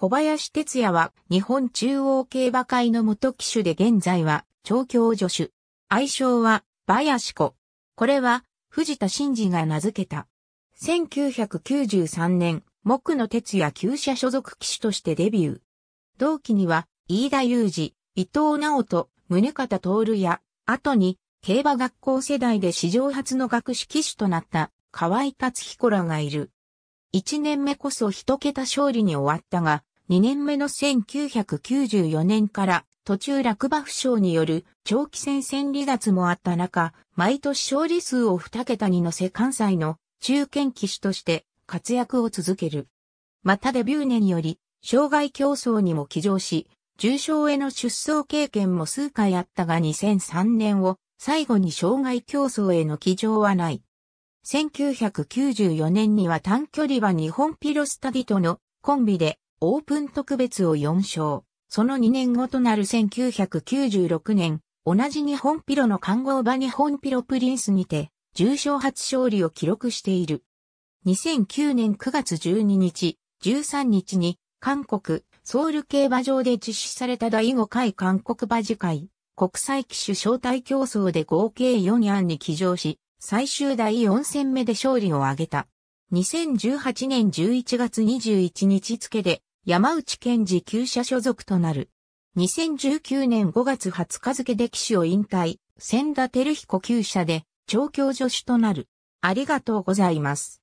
小林哲也は日本中央競馬会の元騎手で現在は調教助手。愛称は林子。これは藤田真嗣が名付けた。1993年、木野哲也旧社所属騎手としてデビュー。同期には飯田裕二、伊藤直人、宗方徹や、後に競馬学校世代で史上初の学士騎手となった河合達彦らがいる。一年目こそ一桁勝利に終わったが、2年目の1994年から途中落馬負傷による長期戦戦離脱もあった中、毎年勝利数を2桁に乗せ関西の中堅騎手として活躍を続ける。またデビュー年より、障害競争にも起乗し、重傷への出走経験も数回あったが2003年を最後に障害競争への起乗はない。1994年には短距離は日本ピロスタディとのコンビでオープン特別を4勝、その2年後となる1996年、同じ日本ピロの看護場日本ピロプリンスにて、重賞初勝利を記録している。2009年9月12日、13日に、韓国、ソウル競馬場で実施された第5回韓国馬事会、国際騎手招待競争で合計4案に騎乗し、最終第4戦目で勝利を挙げた。2018年11月21日付で、山内健治旧社所属となる。2019年5月20日付で騎手を引退、千田照彦旧社で調教助手となる。ありがとうございます。